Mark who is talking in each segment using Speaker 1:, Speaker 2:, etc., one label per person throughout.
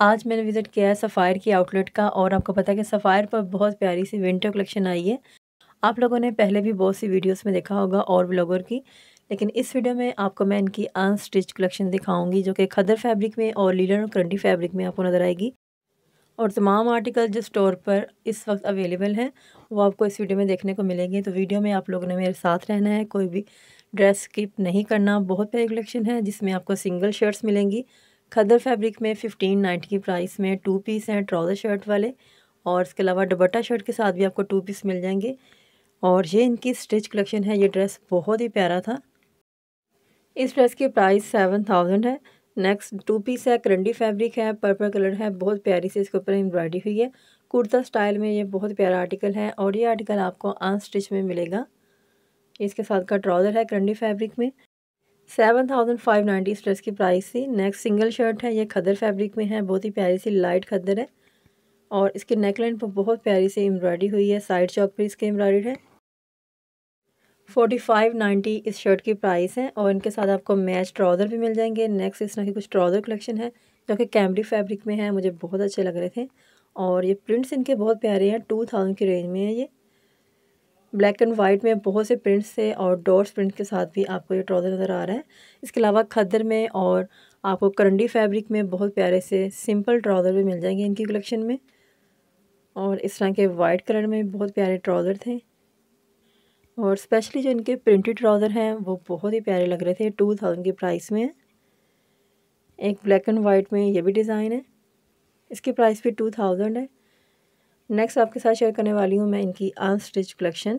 Speaker 1: आज मैंने विज़िट किया है सफ़ायर की आउटलेट का और आपको पता है कि सफ़ायर पर बहुत प्यारी सी विंटर कलेक्शन आई है आप लोगों ने पहले भी बहुत सी वीडियोस में देखा होगा और ब्लॉगर की लेकिन इस वीडियो में आपको मैं इनकी अनस्टिच कलेक्शन दिखाऊंगी जो कि खदर फैब्रिक में और लीलन और करंटी फैब्रिक में आपको नज़र आएगी और तमाम आर्टिकल जो स्टोर पर इस वक्त अवेलेबल हैं वो आपको इस वीडियो में देखने को मिलेंगे तो वीडियो में आप लोगों ने मेरे साथ रहना है कोई भी ड्रेस स्किप नहीं करना बहुत प्यारी कलेक्शन है जिसमें आपको सिंगल शर्ट्स मिलेंगी खदर फैब्रिक में फिफ्टीन नाइन्टी की प्राइस में टू पीस हैं ट्राउज़र शर्ट वाले और इसके अलावा दुबट्टा शर्ट के साथ भी आपको टू पीस मिल जाएंगे और ये इनकी स्टिच कलेक्शन है ये ड्रेस बहुत ही प्यारा था इस ड्रेस की प्राइस सेवन थाउजेंड है नेक्स्ट टू पीस है करंडी फैब्रिक है पर्पल कलर है बहुत प्यारी से इसके ऊपर एम्ब्रॉयडरी हुई है कुर्ता स्टाइल में ये बहुत प्यारा आर्टिकल है और ये आर्टिकल आपको स्टिच में मिलेगा इसके साथ का ट्राउज़र है करंडी फैब्रिक में सेवन थाउजेंड फाइव नाइन्टी इस ड्रेस की प्राइस थी नेक्स्ट सिंगल शर्ट है ये खदर फैब्रिक में है बहुत ही प्यारी सी लाइट खदर है और इसके नेकलाइन पर बहुत प्यारी सी एम्ब्रॉयडरी हुई है साइड चौक पर इसके एम्ब्रॉयड है फोर्टी फाइव नाइन्टी इस शर्ट की प्राइस है और इनके साथ आपको मैच ट्राउज़र भी मिल जाएंगे नेक्स्ट इस तरह के कुछ ट्राउज़र कलेक्शन है जो कि कैमरी फैब्रिक में है मुझे बहुत अच्छे लग रहे थे और ये प्रिंट्स इनके बहुत प्यारे हैं टू थाउजेंड की रेंज में है ये ब्लैक एंड वाइट में बहुत से प्रिंट्स से और डॉट्स प्रिंट के साथ भी आपको ये ट्राउज़र नज़र आ रहा है इसके अलावा खद्दर में और आपको करंडी फैब्रिक में बहुत प्यारे से सिंपल ट्राउज़र भी मिल जाएंगे इनकी कलेक्शन में और इस तरह के वाइट कलर में बहुत प्यारे ट्राउज़र थे और स्पेशली जो इनके प्रिंटेड ट्राउज़र हैं वो बहुत ही प्यारे लग रहे थे टू थाउजेंड की प्राइस में एक ब्लैक एंड वाइट में ये भी डिज़ाइन है इसकी प्राइस भी टू थाउजेंड है नेक्स्ट आपके साथ शेयर करने वाली हूँ मैं इनकी अन स्टिच कलेक्शन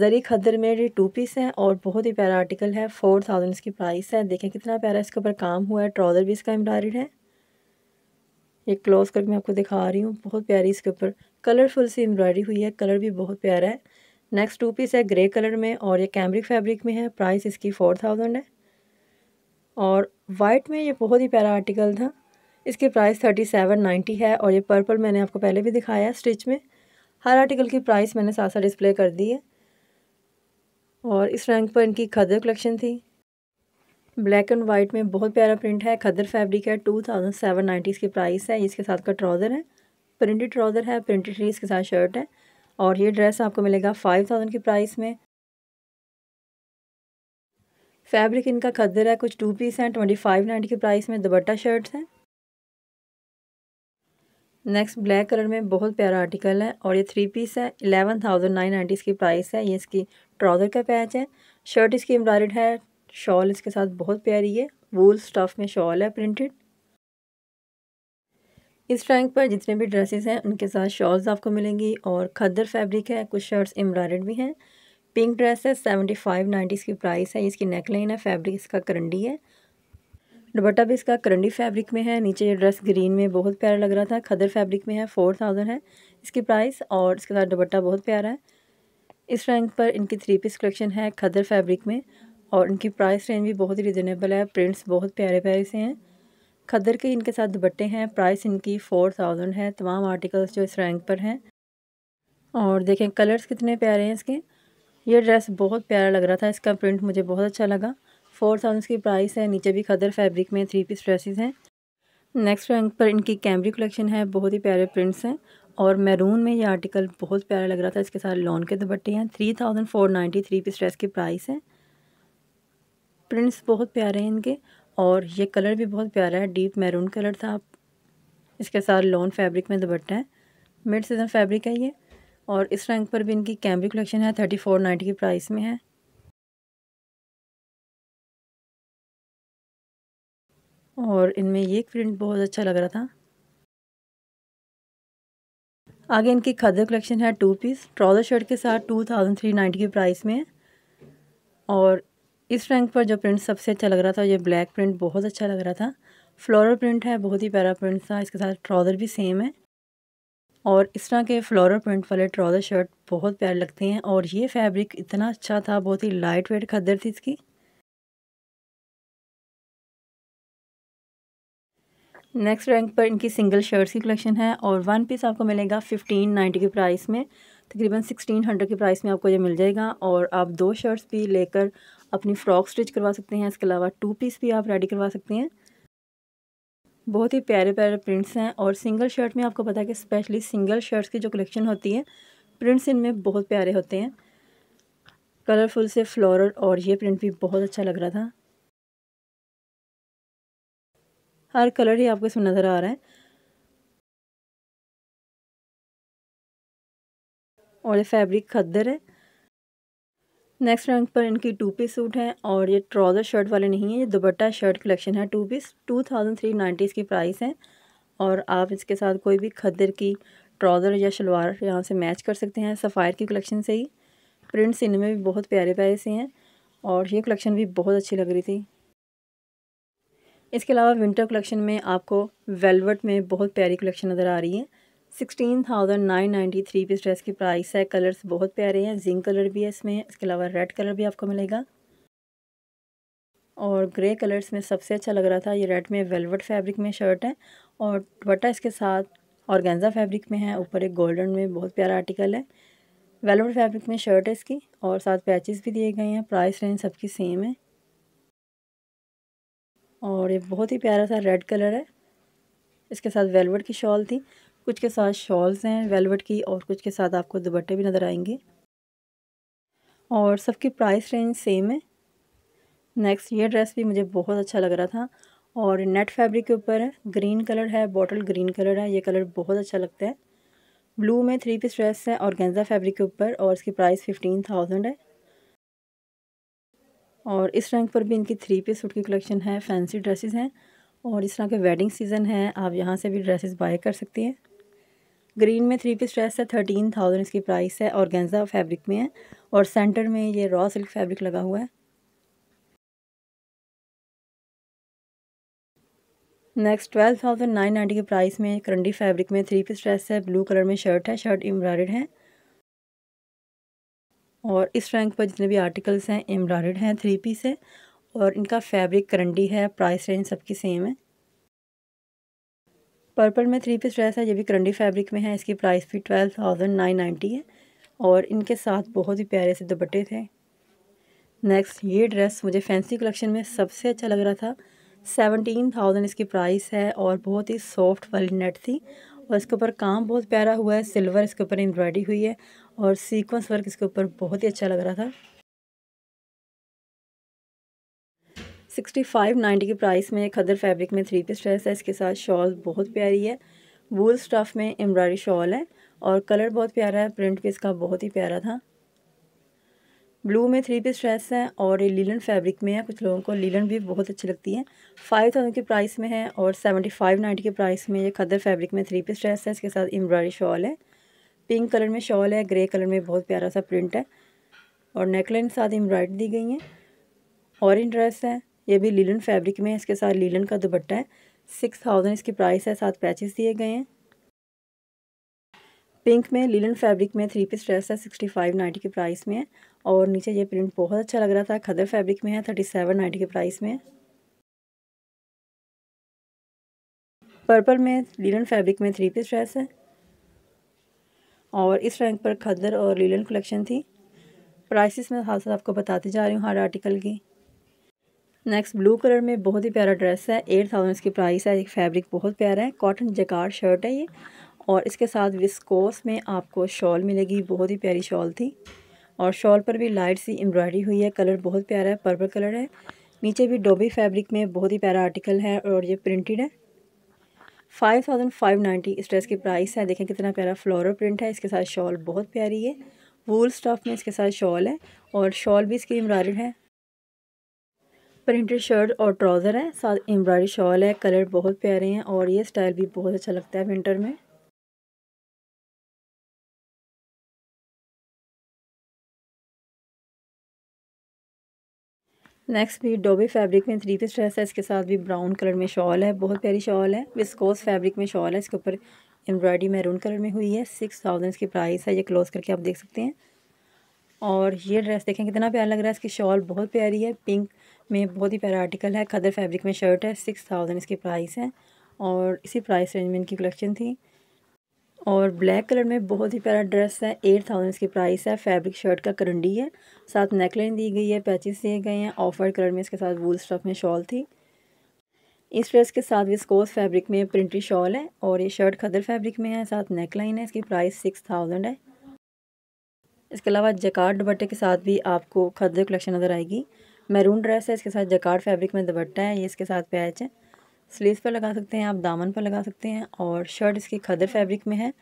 Speaker 1: ज़री खदर में ये टू पीस हैं और बहुत ही प्यारा आर्टिकल है फोर थाउजेंड इसकी प्राइस है देखें कितना प्यारा इसके ऊपर काम हुआ है ट्राउज़र भी इसका एम्ब्रॉयड है ये क्लोज करके मैं आपको दिखा रही हूँ बहुत प्यारी इसके ऊपर कलरफुल सी एम्ब्रॉयडरी हुई है कलर भी बहुत प्यारा है नेक्स्ट टू पीस है ग्रे कलर में और ये कैमरिक फैब्रिक में है प्राइस इसकी फोर थाउजेंड है और वाइट में ये बहुत ही प्यारा आर्टिकल था इसकी प्राइस थर्टी सेवन नाइन्टी है और ये पर्पल मैंने आपको पहले भी दिखाया है स्टिच में हर आर्टिकल की प्राइस मैंने साथ साथ डिस्प्ले कर दी है और इस रैंक पर इनकी खदर कलेक्शन थी ब्लैक एंड वाइट में बहुत प्यारा प्रिंट है खदर फैब्रिक है टू थाउजेंड सेवन नाइन्टी इसकी प्राइस है इसके साथ का ट्राउज़र है प्रिंटेड ट्राउज़र है प्रिंटेड ही इसके साथ शर्ट है और ये ड्रेस आपको मिलेगा फाइव थाउजेंड की प्राइस में फैब्रिक इनका खदर है कुछ टू पीस हैं ट्वेंटी फाइव नाइन्टी की प्राइस में दुबट्टा शर्ट्स हैं नेक्स्ट ब्लैक कलर में बहुत प्यारा आर्टिकल है और ये थ्री पीस है एलेवन थाउजेंड नाइन नाइन्टी इसकी प्राइस है ये इसकी ट्राउज़र का पैच है शर्ट इसकी एम्ब्रॉयड है शॉल इसके साथ बहुत प्यारी है वूल स्टफ़ में शॉल है प्रिंटेड इस रैंक पर जितने भी ड्रेसेस हैं उनके साथ शॉल्स आपको मिलेंगी और खद्दर फैब्रिक है कुछ शर्ट्स एम्ब्रॉयड भी हैं पिंक ड्रेस है सेवेंटी फाइव नाइन्टी इसकी प्राइस है इसकी नेकलाइन है फैब्रिक इसका करंडी है दुपट्टा भी इसका करंडी फैब्रिक में है नीचे ये ड्रेस ग्रीन में बहुत प्यारा लग रहा था खदर फैब्रिक में है फोर थाउजेंड है इसकी प्राइस और इसके साथ दुपट्टा बहुत प्यारा है इस रैंक पर इनकी थ्री पीस कलेक्शन है खदर फैब्रिक में और इनकी प्राइस रेंज भी बहुत ही रिजनेबल है प्रिंट्स बहुत प्यारे प्यारे से हैं खदर के इनके साथ दुपट्टे हैं प्राइस इनकी फ़ोर थाउजेंड है तमाम आर्टिकल्स जो इस रैंक पर हैं और देखें कलर्स कितने प्यारे हैं इसके ये ड्रेस बहुत प्यारा लग रहा था इसका प्रिंट मुझे बहुत अच्छा लगा फोर थाउजेंड की प्राइस है नीचे भी खदर फैब्रिक में थ्री पीस ड्रेसेस हैं नेक्स्ट रैंक पर इनकी कैमरी कलेक्शन है बहुत ही प्यारे प्रिंट्स हैं और मैरून में ये आर्टिकल बहुत प्यारा लग रहा था इसके साथ लॉन के दुपट्टे हैं three thousand four ninety three piece dress की प्राइस है प्रिंट्स बहुत प्यारे हैं इनके और ये कलर भी बहुत प्यारा है डीप मैरून कलर था इसके साथ लॉन फैब्रिक में दुपट्टा है मिड सीज़न फैब्रिक है ये और इस रैंक पर भी इनकी कैमरी कलेक्शन है थर्टी फोर नाइन्टी की प्राइस में है और इनमें ये प्रिंट बहुत अच्छा लग रहा था आगे इनकी खदर कलेक्शन है टू पीस ट्राउज़र शर्ट के साथ टू थाउजेंड थ्री नाइन्टी के प्राइस में है और इस रैंक पर जो प्रिंट सबसे अच्छा लग रहा था ये ब्लैक प्रिंट बहुत अच्छा लग रहा था फ्लोरल प्रिंट है बहुत ही प्यारा प्रिंट था इसके साथ ट्राउज़र भी सेम है और इस तरह के फ्लोरल प्रिंट वाले ट्राउज़र शर्ट बहुत प्यारे लगते हैं और ये फैब्रिक इतना अच्छा था बहुत ही लाइट वेट खदर थी इसकी नेक्स्ट रैंक पर इनकी सिंगल शर्ट्स की कलेक्शन है और वन पीस आपको मिलेगा फिफ्टीन नाइन्टी के प्राइस में तकरीबन सिक्सटीन हंड्रेड के प्राइस में आपको ये मिल जाएगा और आप दो शर्ट्स भी लेकर अपनी फ़्रॉक स्टिच करवा सकते हैं इसके अलावा टू पीस भी आप रेडी करवा सकते हैं बहुत ही प्यारे प्यारे प्रिंट्स हैं और सिंगल शर्ट में आपको पता है कि स्पेशली सिंगल शर्ट्स की जो कलेक्शन होती है प्रिंट्स इनमें बहुत प्यारे होते हैं कलरफुल से फ्लोरल और ये प्रिंट भी बहुत अच्छा लग रहा था हर कलर ही आपको इसमें नज़र आ रहा है और ये फैब्रिक खद्दर है नेक्स्ट रैंक पर इनकी टू पीस सूट है और ये ट्राउज़र शर्ट वाले नहीं हैं ये दुबट्टा शर्ट कलेक्शन है two piece two thousand three ninety इसकी प्राइस है और आप इसके साथ कोई भी खद्दर की ट्राउज़र या शलवार यहाँ से मैच कर सकते हैं सफ़ायर की कलेक्शन से ही प्रिंट्स इनमें भी बहुत प्यारे प्यारे से हैं और ये कलेक्शन भी बहुत अच्छी लग रही थी इसके अलावा विंटर कलेक्शन में आपको वेलवेट में बहुत प्यारी कलेक्शन नज़र आ रही है sixteen thousand nine ninety three piece dress की प्राइस है कलर्स बहुत प्यारे हैं जिंक कलर भी है इसमें इसके अलावा रेड कलर भी आपको मिलेगा और ग्रे कलर्स में सबसे अच्छा लग रहा था ये रेड में वेलवेट फैब्रिक में शर्ट है और दुपट्टा इसके साथ और गेंजा फैब्रिक में है ऊपर एक गोल्डन में बहुत प्यारा आर्टिकल है वेलवेट फैब्रिक में शर्ट है इसकी और साथ पैचेस भी दिए गए हैं प्राइस रेंज सबकी सेम है और ये बहुत ही प्यारा सा रेड कलर है इसके साथ वेलवेट की शॉल थी कुछ के साथ शॉल्स हैं वेलवेट की और कुछ के साथ आपको दुपट्टे भी नज़र आएंगे और सबकी प्राइस रेंज सेम है नेक्स्ट ये ड्रेस भी मुझे बहुत अच्छा लग रहा था और नेट फैब्रिक के ऊपर है ग्रीन कलर है बॉटल ग्रीन कलर है ये कलर बहुत अच्छा लगता है ब्लू में थ्री पीस ड्रेस है और गेंजा फैब्रिक के ऊपर और इसकी प्राइस फिफ्टीन थाउजेंड है और इस रैंक पर भी इनकी थ्री पीस सूट की कलेक्शन है फैंसी ड्रेसेस हैं और इस तरह के वेडिंग सीज़न है आप यहाँ से भी ड्रेसेस बाय कर सकती हैं ग्रीन में थ्री पीस ड्रेस है थर्टीन थाउजेंड इसकी प्राइस है और गेंजा फैब्रिक में है और सेंटर में ये रॉ सिल्क फैब्रिक लगा हुआ है next twelve thousand nine ninety के प्राइस में करंडी फैब्रिक में थ्री पीस ड्रेस है ब्लू कलर में शर्ट है शर्ट एम्ब्रॉयड है और इस रैंक पर जितने भी आर्टिकल्स हैं एम्ब्रॉयड हैं थ्री पीस है और इनका फैब्रिक करंडी है प्राइस रेंज सबकी सेम है पर्पल में थ्री पीस ड्रेस है ये भी करंडी फैब्रिक में है इसकी प्राइस भी ट्वेल्व थाउजेंड नाइन नाइन्टी है और इनके साथ बहुत ही प्यारे से दुपट्टे थे नेक्स्ट ये ड्रेस मुझे फैंसी कलेक्शन में सबसे अच्छा लग रहा था सेवनटीन थाउजेंड इसकी प्राइस है और बहुत ही सॉफ्ट वाली नेट थी और इसके ऊपर काम बहुत प्यारा हुआ है सिल्वर इसके ऊपर एम्ब्रॉयडरी हुई है और सीक्वेंस वर्क इसके ऊपर बहुत ही अच्छा लग रहा था सिक्सटी फाइव नाइन्टी के प्राइस में खदर फैब्रिक में थ्री पीस ड्रेस है इसके साथ शॉल बहुत प्यारी है वूल स्टफ़ में एम्ब्रॉयडरी शॉल है और कलर बहुत प्यारा है प्रिंट भी इसका बहुत ही प्यारा था ब्लू में थ्री पीस ड्रेस है और ये लीलन फैब्रिक में है कुछ लोगों को लीलन भी बहुत अच्छी लगती है फाइव थाउजेंड के प्राइस में है और सेवेंटी फाइव नाइन्टी के प्राइस में ये खदर फैब्रिक में थ्री पीस ड्रेस है इसके साथ एम्ब्रॉयडरी शॉल है पिंक कलर में शॉल है ग्रे कलर में बहुत प्यारा सा प्रिंट है और नेकलाइन साथ एम्ब्रॉयड दी गई है ऑरेंज ड्रेस है ये भी लीलन फैब्रिक में है इसके साथ लीलन का दुपट्टा है सिक्स थाउजेंड इसकी प्राइस है साथ पैचेस दिए गए हैं पिंक में लीलन फैब्रिक में थ्री पीस ड्रेस है सिक्सटी फाइव नाइन्टी के प्राइस में है और नीचे ये प्रिंट बहुत अच्छा लग रहा था खदर फैब्रिक में है थर्टी सेवन नाइन्टी के प्राइस में है पर्पल में लीलन फैब्रिक में थ्री पीस ड्रेस है और इस रैंक पर खदर और लीलन कलेक्शन थी प्राइसेस मैं हाथ साथ आपको बताती जा रही हूँ हर आर्टिकल की नेक्स्ट ब्लू कलर में बहुत ही प्यारा ड्रेस है एट थाउजेंड इसकी प्राइस है एक फैब्रिक बहुत प्यारा है कॉटन जकार शर्ट है ये और इसके साथ विस्कोस में आपको शॉल मिलेगी बहुत ही प्यारी शॉल थी और शॉल पर भी लाइट सी एम्ब्रॉयडरी हुई है कलर बहुत प्यारा है पर्पल कलर है नीचे भी डोबी फैब्रिक में बहुत ही प्यारा आर्टिकल है और ये प्रिंटेड है फाइव थाउजेंड फाइव नाइन्टी इस ड्रेस की प्राइस है देखें कितना प्यारा फ्लोरल प्रिंट है इसके साथ शॉल बहुत प्यारी है वूल स्टफ़ में इसके साथ शॉल है और शॉल भी इसकी एम्ब्रॉयड है प्रिंटेड शर्ट और ट्राउज़र है साथ एम्ब्रॉयड शॉल है कलर बहुत प्यारे हैं और ये स्टाइल भी बहुत अच्छा लगता है विंटर में नेक्स्ट भी डोबे फैब्रिक में थ्री पीस ड्रेस है इसके साथ भी ब्राउन कलर में शॉल है बहुत प्यारी शॉल है विस्कोस फैब्रिक में शॉल है इसके ऊपर एम्ब्रॉयडरी मैरून कलर में हुई है सिक्स थाउजेंड इसकी प्राइस है ये क्लोज करके आप देख सकते हैं और ये ड्रेस देखें कितना प्यारा लग रहा है इसकी शॉल बहुत प्यारी है पिंक में बहुत ही प्यारा आर्टिकल है खदर फैब्रिक में शर्ट है सिक्स थाउजेंड इसकी प्राइस है और इसी प्राइस रेंज में इनकी कलेक्शन थी और ब्लैक कलर में बहुत ही प्यारा ड्रेस है एट थाउजेंड इसकी प्राइस है फैब्रिक शर्ट का करंडी है साथ नेकलाइन दी गई है पैचेस दिए गए हैं ऑफर कलर में इसके साथ वूल स्टफ में शॉल थी इस ड्रेस के साथ विस्कोस फैब्रिक में प्रिंटेड शॉल है और ये शर्ट खदर फैब्रिक में है साथ नेकलाइन है इसकी प्राइस सिक्स थाउजेंड है इसके अलावा जकार्ड दुपट्टे के साथ भी आपको खदर कलेक्शन नज़र आएगी मैरून ड्रेस है इसके साथ जकार्ड फैब्रिक में दुपट्टा है ये इसके साथ पैच है स्लीव्स पर लगा सकते हैं आप दामन पर लगा सकते हैं और शर्ट इसकी खदर फैब्रिक में है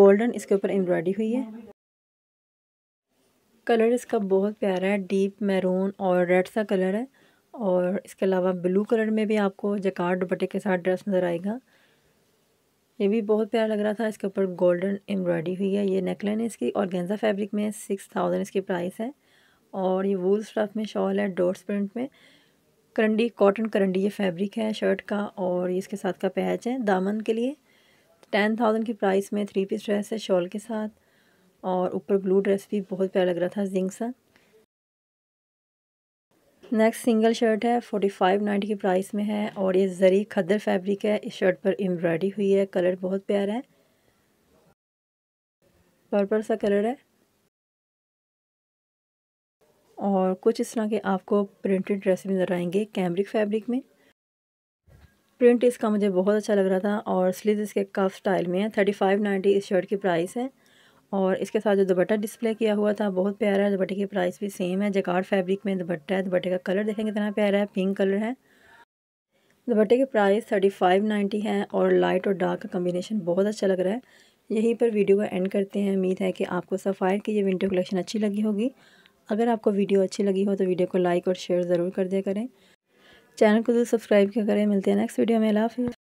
Speaker 1: गोल्डन इसके ऊपर एम्ब्रॉयडरी हुई है कलर इसका बहुत प्यारा है डीप मैरून और रेड सा कलर है और इसके अलावा ब्लू कलर में भी आपको जकार दुपट्टे के साथ ड्रेस नज़र आएगा ये भी बहुत प्यारा लग रहा था इसके ऊपर गोल्डन एम्ब्रॉयडरी हुई है ये नेकलाइन है इसकी और गेंजा फैब्रिक में सिक्स थाउजेंड इसकी प्राइस है और ये वूल स्टफ में शॉल है डोर्स प्रिंट में करंडी कॉटन करंडी ये फैब्रिक है शर्ट का और इसके साथ का पैच है दामन के लिए टेन थाउजेंड की प्राइस में थ्री पीस ड्रेस है शॉल के साथ और ऊपर ब्लू ड्रेस भी बहुत प्यारा लग रहा था जिंक सा नेक्स्ट सिंगल शर्ट है फोर्टी फाइव नाइन्टी की प्राइस में है और ये ज़री खदर फैब्रिक है इस शर्ट पर एम्ब्रॉयडरी हुई है कलर बहुत प्यारा है पर्पल सा कलर है और कुछ इस तरह के आपको प्रिंटेड ड्रेस भी नज़र आएंगे कैमरिक फैब्रिक में प्रिंट इसका मुझे बहुत अच्छा लग रहा था और स्लीव इसके कफ स्टाइल में है थर्टी फाइव नाइन्टी इस शर्ट की प्राइस है और इसके साथ जो दुपट्टा डिस्प्ले किया हुआ था बहुत प्यारा है दुपट्टे की प्राइस भी सेम है जगाड़ फैब्रिक में दुपट्टा है दुपट्टे का कलर देखेंगे कितना प्यारा है पिंक कलर है दुपट्टे की प्राइस थर्टी फाइव नाइन्टी है और लाइट और डार्क का कम्बिनेशन बहुत अच्छा लग रहा है यहीं पर वीडियो को एंड करते हैं उम्मीद है कि आपको सफ़ायर की ये विंटर कलेक्शन अच्छी लगी होगी अगर आपको वीडियो अच्छी लगी हो तो वीडियो को लाइक और शेयर ज़रूर कर दिया करें चैनल को जरूर तो सब्सक्राइब क्या करें मिलते हैं नेक्स्ट वीडियो में लाफिज़